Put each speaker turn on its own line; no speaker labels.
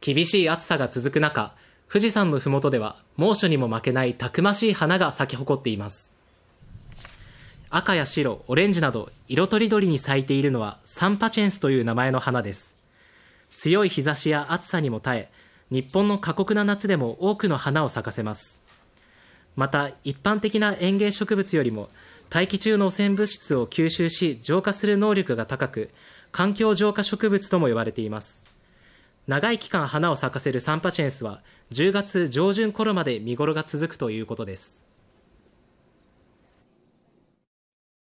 厳しい暑さが続く中、富士山の麓では猛暑にも負けないたくましい花が咲き誇っています。赤や白、オレンジなど色とりどりに咲いているのはサンパチェンスという名前の花です。強い日差しや暑さにも耐え、日本の過酷な夏でも多くの花を咲かせます。また、一般的な園芸植物よりも大気中の汚染物質を吸収し浄化する能力が高く、環境浄化植物とも呼ばれています。長い期間花を咲かせるサンパチェンスは10月上旬頃まで見頃が続くということです